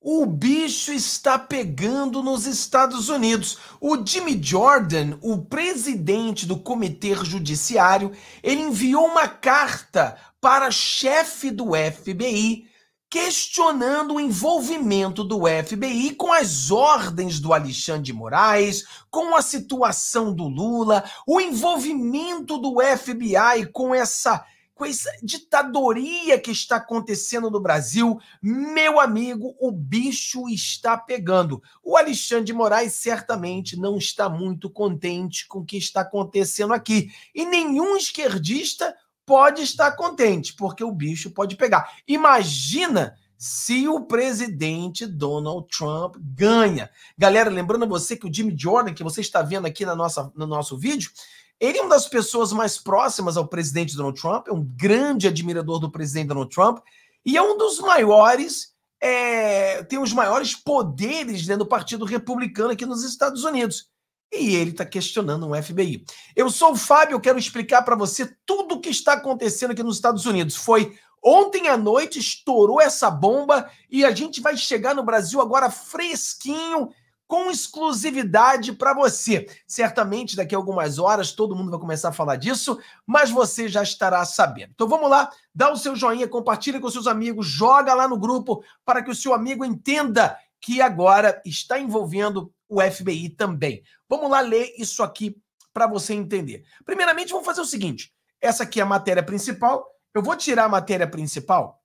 O bicho está pegando nos Estados Unidos. O Jimmy Jordan, o presidente do Comitê Judiciário, ele enviou uma carta para chefe do FBI questionando o envolvimento do FBI com as ordens do Alexandre de Moraes, com a situação do Lula, o envolvimento do FBI com essa com essa ditadoria que está acontecendo no Brasil, meu amigo, o bicho está pegando. O Alexandre de Moraes certamente não está muito contente com o que está acontecendo aqui. E nenhum esquerdista pode estar contente, porque o bicho pode pegar. Imagina se o presidente Donald Trump ganha. Galera, lembrando você que o Jimmy Jordan, que você está vendo aqui na nossa, no nosso vídeo, ele é uma das pessoas mais próximas ao presidente Donald Trump, é um grande admirador do presidente Donald Trump e é um dos maiores, é, tem os maiores poderes dentro do Partido Republicano aqui nos Estados Unidos. E ele está questionando um FBI. Eu sou o Fábio, eu quero explicar para você tudo o que está acontecendo aqui nos Estados Unidos. Foi Ontem à noite estourou essa bomba e a gente vai chegar no Brasil agora fresquinho com exclusividade para você. Certamente daqui a algumas horas todo mundo vai começar a falar disso, mas você já estará sabendo. Então vamos lá, dá o seu joinha, compartilha com seus amigos, joga lá no grupo para que o seu amigo entenda que agora está envolvendo o FBI também. Vamos lá ler isso aqui para você entender. Primeiramente, vamos fazer o seguinte: essa aqui é a matéria principal. Eu vou tirar a matéria principal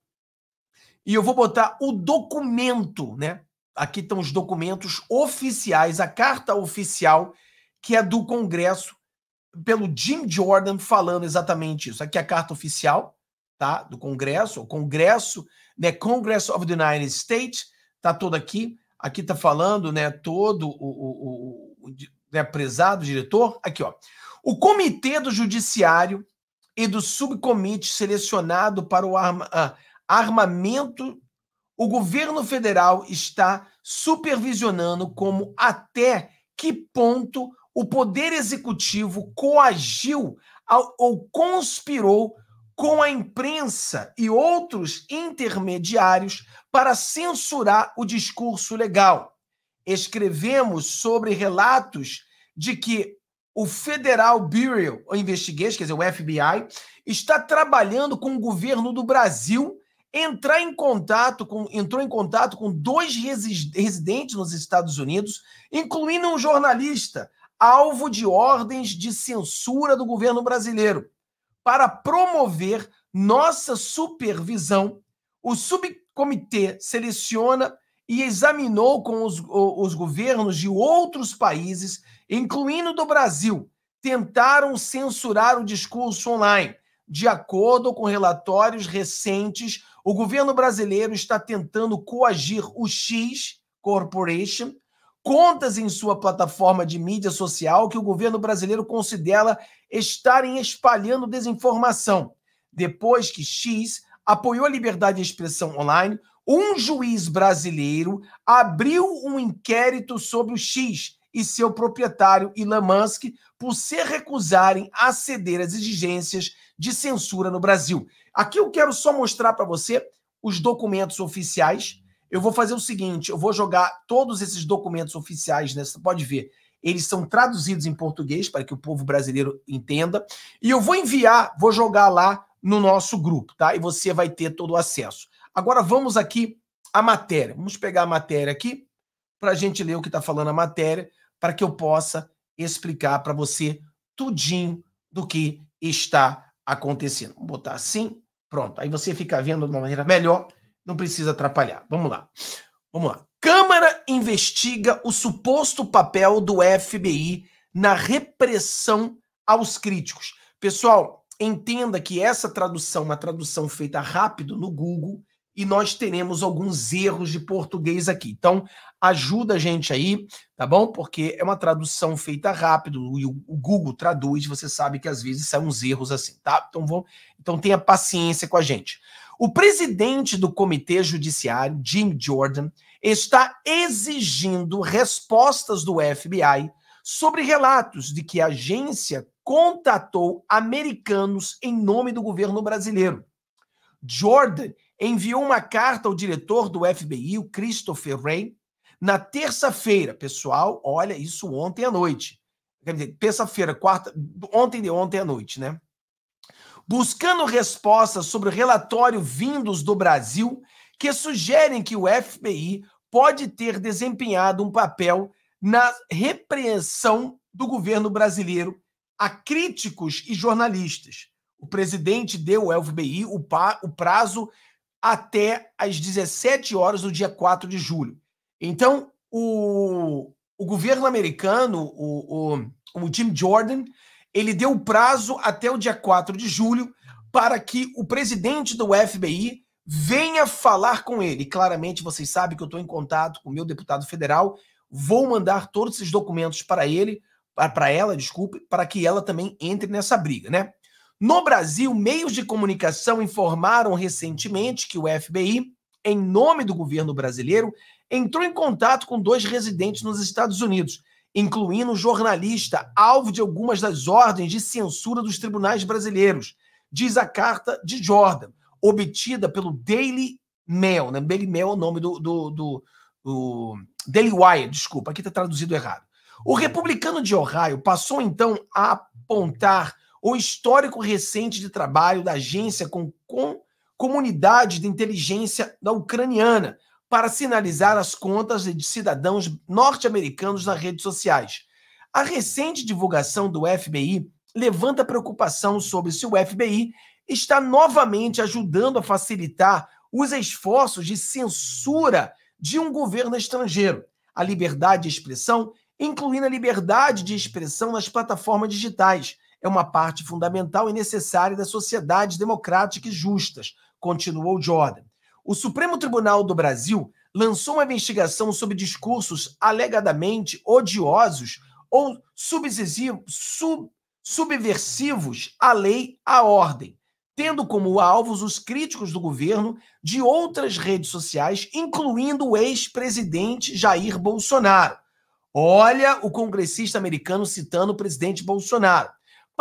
e eu vou botar o documento, né? Aqui estão os documentos oficiais, a carta oficial que é do Congresso pelo Jim Jordan falando exatamente isso. Aqui é a carta oficial, tá? Do Congresso, o Congresso, né? Congress of the United States, tá todo aqui. Aqui está falando, né? Todo o, o, o, o né, prezado diretor. Aqui, ó. O Comitê do Judiciário e do Subcomitê selecionado para o arma, ah, armamento o governo federal está supervisionando como até que ponto o poder executivo coagiu ou conspirou com a imprensa e outros intermediários para censurar o discurso legal. Escrevemos sobre relatos de que o Federal Bureau of Investigation, quer dizer, o FBI, está trabalhando com o governo do Brasil entrar em contato com, entrou em contato com dois residentes nos Estados Unidos, incluindo um jornalista, alvo de ordens de censura do governo brasileiro, para promover nossa supervisão. O subcomitê seleciona e examinou com os, os governos de outros países, incluindo do Brasil, tentaram censurar o discurso online, de acordo com relatórios recentes o governo brasileiro está tentando coagir o X Corporation, contas em sua plataforma de mídia social que o governo brasileiro considera estarem espalhando desinformação. Depois que X apoiou a liberdade de expressão online, um juiz brasileiro abriu um inquérito sobre o X, e seu proprietário Elon Musk por se recusarem a ceder às exigências de censura no Brasil. Aqui eu quero só mostrar para você os documentos oficiais. Eu vou fazer o seguinte, eu vou jogar todos esses documentos oficiais, né? Você pode ver. Eles são traduzidos em português para que o povo brasileiro entenda. E eu vou enviar, vou jogar lá no nosso grupo, tá? E você vai ter todo o acesso. Agora vamos aqui à matéria. Vamos pegar a matéria aqui para a gente ler o que está falando a matéria para que eu possa explicar para você tudinho do que está acontecendo. Vou botar assim, pronto. Aí você fica vendo de uma maneira melhor, não precisa atrapalhar. Vamos lá. Vamos lá. Câmara investiga o suposto papel do FBI na repressão aos críticos. Pessoal, entenda que essa tradução, uma tradução feita rápido no Google, e nós teremos alguns erros de português aqui. Então, ajuda a gente aí, tá bom? Porque é uma tradução feita rápido e o Google traduz, você sabe que às vezes são uns erros assim, tá? Então, vamos, então tenha paciência com a gente. O presidente do Comitê Judiciário, Jim Jordan, está exigindo respostas do FBI sobre relatos de que a agência contatou americanos em nome do governo brasileiro. Jordan enviou uma carta ao diretor do FBI, o Christopher Wray, na terça-feira, pessoal, olha isso ontem à noite. Quer dizer, terça-feira, quarta, ontem de ontem à noite, né? Buscando respostas sobre relatório vindos do Brasil que sugerem que o FBI pode ter desempenhado um papel na repreensão do governo brasileiro a críticos e jornalistas. O presidente deu ao FBI o, o prazo até às 17 horas do dia 4 de julho. Então, o, o governo americano, o, o, o Jim Jordan, ele deu prazo até o dia 4 de julho para que o presidente do FBI venha falar com ele. Claramente, vocês sabem que eu estou em contato com o meu deputado federal, vou mandar todos esses documentos para ele, para ela, desculpe, para que ela também entre nessa briga, né? No Brasil, meios de comunicação informaram recentemente que o FBI, em nome do governo brasileiro, entrou em contato com dois residentes nos Estados Unidos, incluindo um jornalista alvo de algumas das ordens de censura dos tribunais brasileiros, diz a carta de Jordan, obtida pelo Daily Mail, né? Daily Mail é o nome do, do, do, do Daily Wire, desculpa, aqui está traduzido errado. O republicano de Ohio passou então a apontar ou histórico recente de trabalho da agência com, com comunidade de inteligência da ucraniana para sinalizar as contas de cidadãos norte-americanos nas redes sociais. A recente divulgação do FBI levanta preocupação sobre se o FBI está novamente ajudando a facilitar os esforços de censura de um governo estrangeiro, a liberdade de expressão, incluindo a liberdade de expressão nas plataformas digitais, é uma parte fundamental e necessária das sociedades democráticas justas, continuou Jordan. O Supremo Tribunal do Brasil lançou uma investigação sobre discursos alegadamente odiosos ou sub, subversivos à lei, à ordem, tendo como alvos os críticos do governo de outras redes sociais, incluindo o ex-presidente Jair Bolsonaro. Olha o congressista americano citando o presidente Bolsonaro.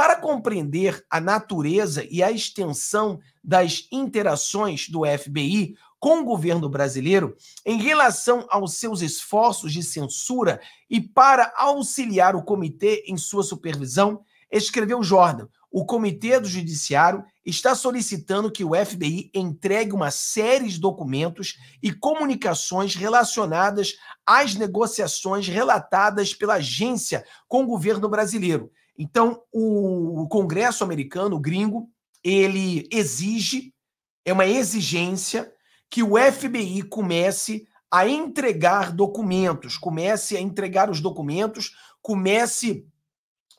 Para compreender a natureza e a extensão das interações do FBI com o governo brasileiro em relação aos seus esforços de censura e para auxiliar o comitê em sua supervisão, escreveu Jordan. O Comitê do Judiciário está solicitando que o FBI entregue uma série de documentos e comunicações relacionadas às negociações relatadas pela agência com o governo brasileiro, então, o Congresso americano, o gringo, ele exige, é uma exigência, que o FBI comece a entregar documentos, comece a entregar os documentos, comece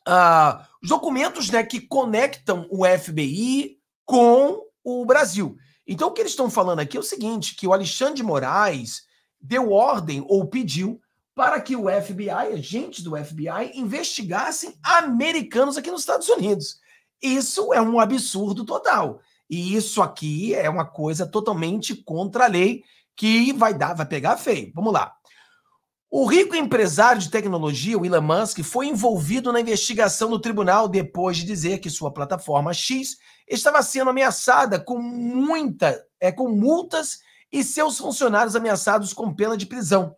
uh, os documentos né, que conectam o FBI com o Brasil. Então, o que eles estão falando aqui é o seguinte: que o Alexandre de Moraes deu ordem ou pediu para que o FBI, agentes do FBI, investigassem americanos aqui nos Estados Unidos. Isso é um absurdo total. E isso aqui é uma coisa totalmente contra a lei que vai dar, vai pegar feio. Vamos lá. O rico empresário de tecnologia, o Elon Musk, foi envolvido na investigação do tribunal depois de dizer que sua plataforma X estava sendo ameaçada com muita, é, com multas e seus funcionários ameaçados com pena de prisão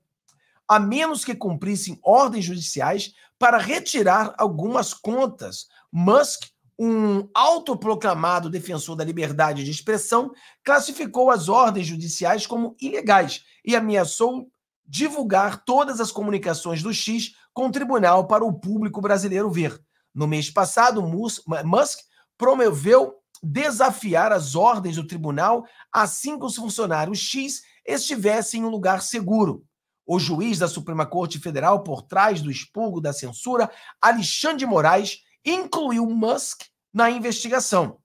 a menos que cumprissem ordens judiciais para retirar algumas contas. Musk, um autoproclamado defensor da liberdade de expressão, classificou as ordens judiciais como ilegais e ameaçou divulgar todas as comunicações do X com o tribunal para o público brasileiro ver. No mês passado, Musk promoveu desafiar as ordens do tribunal assim que os funcionários X estivessem em um lugar seguro. O juiz da Suprema Corte Federal por trás do expurgo da censura, Alexandre Moraes, incluiu Musk na investigação.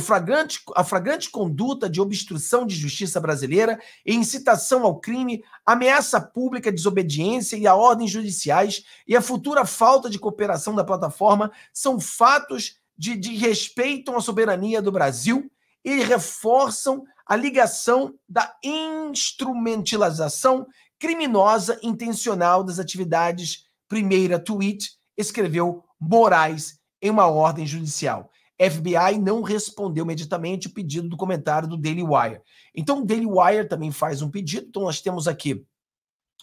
Fragrante, a fragrante conduta de obstrução de justiça brasileira e incitação ao crime, ameaça pública, desobediência e a ordens judiciais e a futura falta de cooperação da plataforma são fatos de, de respeitam à soberania do Brasil e reforçam a ligação da instrumentalização criminosa intencional das atividades primeira tweet, escreveu Moraes em uma ordem judicial. FBI não respondeu imediatamente o pedido do comentário do Daily Wire. Então, o Daily Wire também faz um pedido. Então, nós temos aqui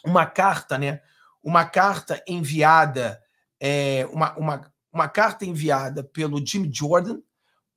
uma carta, né? Uma carta enviada, é, uma, uma, uma carta enviada pelo Jim Jordan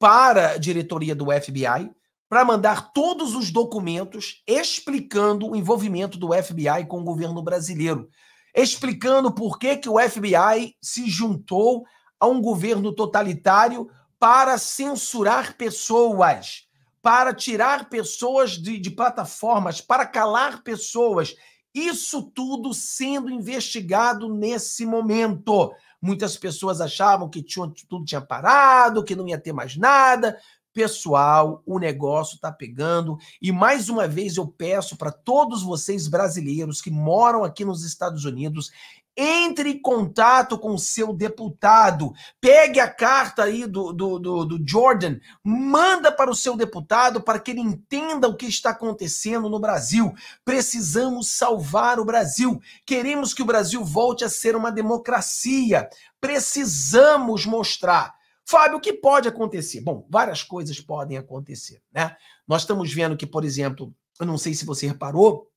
para a diretoria do FBI, para mandar todos os documentos explicando o envolvimento do FBI com o governo brasileiro, explicando por que, que o FBI se juntou a um governo totalitário para censurar pessoas, para tirar pessoas de, de plataformas, para calar pessoas. Isso tudo sendo investigado nesse momento. Muitas pessoas achavam que tinha, tudo tinha parado, que não ia ter mais nada, pessoal, o negócio está pegando. E mais uma vez eu peço para todos vocês brasileiros que moram aqui nos Estados Unidos, entre em contato com o seu deputado, pegue a carta aí do, do, do, do, Jordan, manda para o seu deputado para que ele entenda o que está acontecendo no Brasil. Precisamos salvar o Brasil. Queremos que o Brasil volte a ser uma democracia. Precisamos mostrar Fábio, o que pode acontecer? Bom, várias coisas podem acontecer, né? Nós estamos vendo que, por exemplo, eu não sei se você reparou,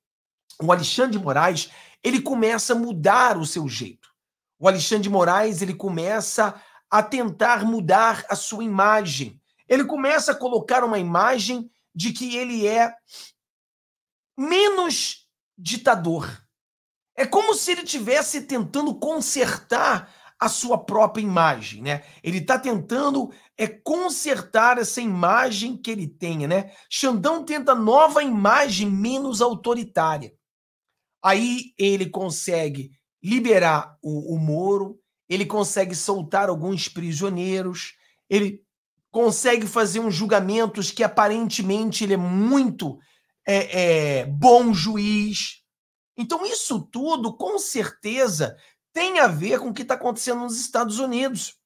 o Alexandre de Moraes, ele começa a mudar o seu jeito. O Alexandre de Moraes, ele começa a tentar mudar a sua imagem. Ele começa a colocar uma imagem de que ele é menos ditador. É como se ele tivesse tentando consertar a sua própria imagem, né? Ele está tentando é consertar essa imagem que ele tem, né? Xandão tenta nova imagem menos autoritária. Aí ele consegue liberar o, o Moro, ele consegue soltar alguns prisioneiros, ele consegue fazer uns julgamentos que aparentemente ele é muito é, é, bom juiz. Então, isso tudo, com certeza, tem a ver com o que está acontecendo nos Estados Unidos.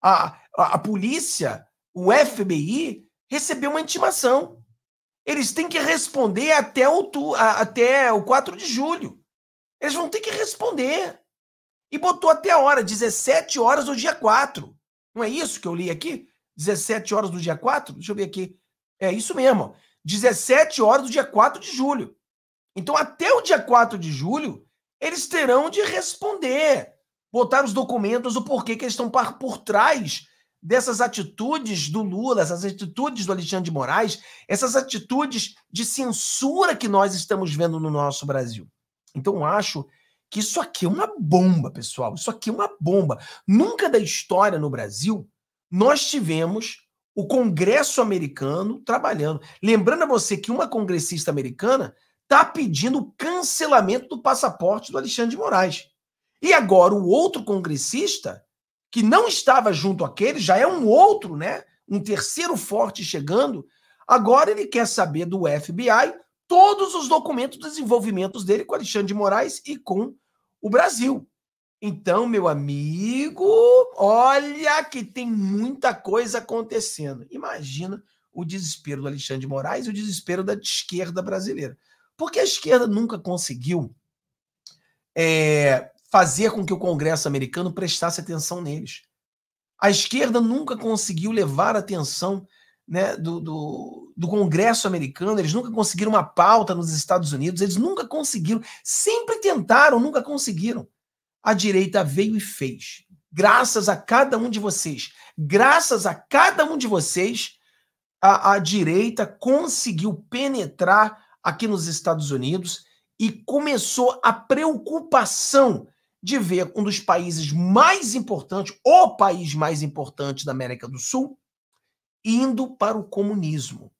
A, a, a, polícia, o FBI, recebeu uma intimação. Eles têm que responder até o, até o 4 de julho. Eles vão ter que responder. E botou até a hora, 17 horas do dia 4. Não é isso que eu li aqui? 17 horas do dia 4? Deixa eu ver aqui. É isso mesmo. 17 horas do dia 4 de julho. Então, até o dia 4 de julho, eles terão de responder, botar os documentos, o porquê que eles estão por trás dessas atitudes do Lula, essas atitudes do Alexandre de Moraes, essas atitudes de censura que nós estamos vendo no nosso Brasil. Então, acho que isso aqui é uma bomba, pessoal. Isso aqui é uma bomba. Nunca da história no Brasil nós tivemos o Congresso americano trabalhando. Lembrando a você que uma congressista americana está pedindo o cancelamento do passaporte do Alexandre de Moraes. E agora o outro congressista, que não estava junto àquele, já é um outro, né? Um terceiro forte chegando. Agora ele quer saber do FBI todos os documentos dos envolvimentos dele com Alexandre de Moraes e com o Brasil. Então, meu amigo, olha que tem muita coisa acontecendo. Imagina o desespero do Alexandre de Moraes e o desespero da esquerda brasileira. Porque a esquerda nunca conseguiu é, fazer com que o Congresso americano prestasse atenção neles. A esquerda nunca conseguiu levar a atenção né, do, do, do, Congresso americano, eles nunca conseguiram uma pauta nos Estados Unidos, eles nunca conseguiram, sempre tentaram, nunca conseguiram. A direita veio e fez. Graças a cada um de vocês, graças a cada um de vocês, a, a direita conseguiu penetrar aqui nos Estados Unidos e começou a preocupação de ver um dos países mais importantes, o país mais importante da América do Sul, indo para o comunismo,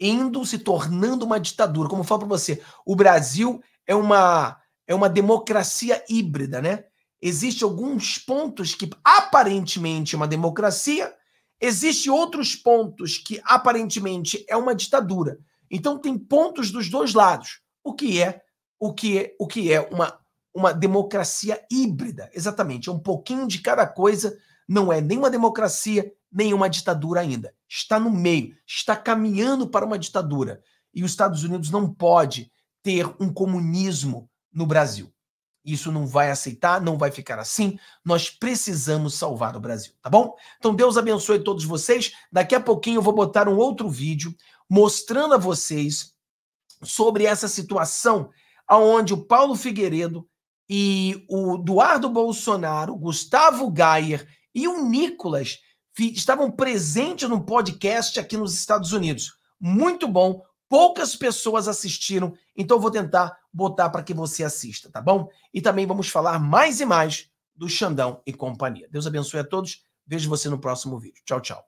indo se tornando uma ditadura. Como eu falo para você, o Brasil é uma é uma democracia híbrida, né? Existem alguns pontos que aparentemente é uma democracia, existem outros pontos que aparentemente é uma ditadura. Então tem pontos dos dois lados. O que é o que é, o que é uma, uma democracia híbrida? Exatamente, é um pouquinho de cada coisa, não é nem uma democracia, nem uma ditadura ainda. Está no meio, está caminhando para uma ditadura. E os Estados Unidos não pode ter um comunismo no Brasil. Isso não vai aceitar, não vai ficar assim. Nós precisamos salvar o Brasil, tá bom? Então Deus abençoe todos vocês. Daqui a pouquinho eu vou botar um outro vídeo mostrando a vocês sobre essa situação aonde o Paulo Figueiredo e o Eduardo Bolsonaro, Gustavo Gayer e o Nicolas estavam presentes num podcast aqui nos Estados Unidos. Muito bom, poucas pessoas assistiram, então vou tentar botar para que você assista, tá bom? E também vamos falar mais e mais do Xandão e companhia. Deus abençoe a todos. Vejo você no próximo vídeo. Tchau, tchau.